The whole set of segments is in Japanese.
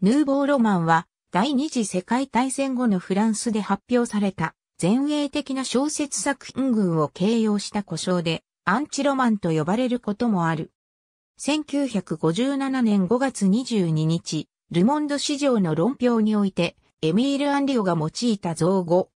ヌーボーロマンは第二次世界大戦後のフランスで発表された前衛的な小説作品群を形容した故障でアンチロマンと呼ばれることもある。1957年5月22日、ルモンド市場の論評においてエミール・アンリオが用いた造語。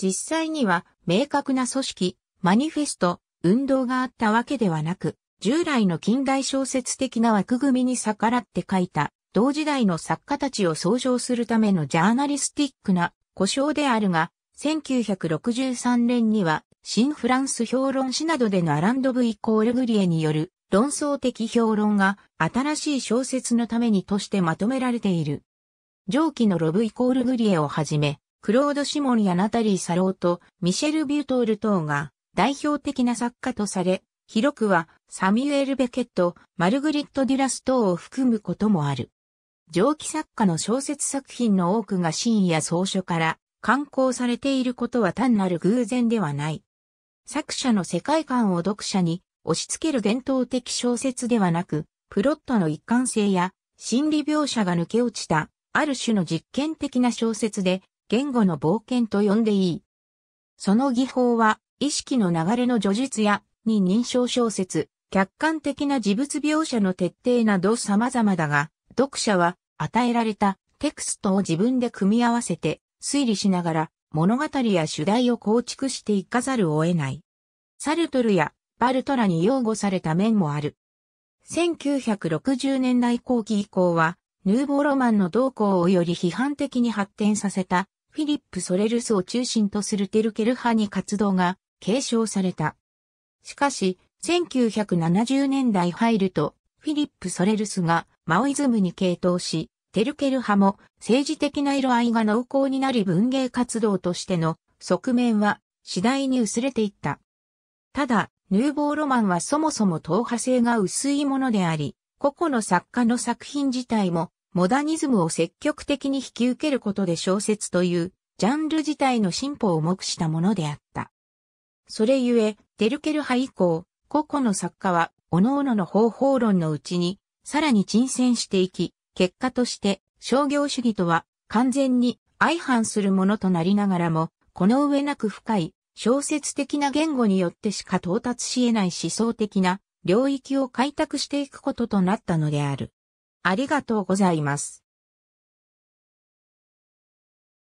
実際には明確な組織、マニフェスト、運動があったわけではなく、従来の近代小説的な枠組みに逆らって書いた同時代の作家たちを総称するためのジャーナリスティックな故障であるが、1963年には、新フランス評論誌などでのアランド・ブイ・コール・グリエによる論争的評論が新しい小説のためにとしてまとめられている。上記のロブ・イコール・グリエをはじめ、クロード・シモンやナタリー・サローとミシェル・ビュートール等が代表的な作家とされ、広くはサミュエル・ベケット、マルグリット・デュラス等を含むこともある。蒸気作家の小説作品の多くが真や草書から刊行されていることは単なる偶然ではない。作者の世界観を読者に押し付ける伝統的小説ではなく、プロットの一貫性や心理描写が抜け落ちたある種の実験的な小説で言語の冒険と呼んでいい。その技法は意識の流れの叙述やに認証小説、客観的な事物描写の徹底など様々だが、読者は与えられたテクストを自分で組み合わせて推理しながら物語や主題を構築していかざるを得ない。サルトルやバルトラに擁護された面もある。1960年代後期以降は、ヌーボーロマンの動向をより批判的に発展させた、フィリップ・ソレルスを中心とするテルケル派に活動が継承された。しかし、1970年代入ると、フィリップ・ソレルスがマオイズムに傾倒し、テルケル派も政治的な色合いが濃厚になり文芸活動としての側面は次第に薄れていった。ただ、ヌーボーロマンはそもそも党派性が薄いものであり、個々の作家の作品自体もモダニズムを積極的に引き受けることで小説というジャンル自体の進歩を目したものであった。それゆえ、テルケル派以降、個々の作家は各々の方法論のうちにさらに沈潜していき、結果として商業主義とは完全に相反するものとなりながらも、この上なく深い小説的な言語によってしか到達し得ない思想的な領域を開拓していくこととなったのである。ありがとうございます。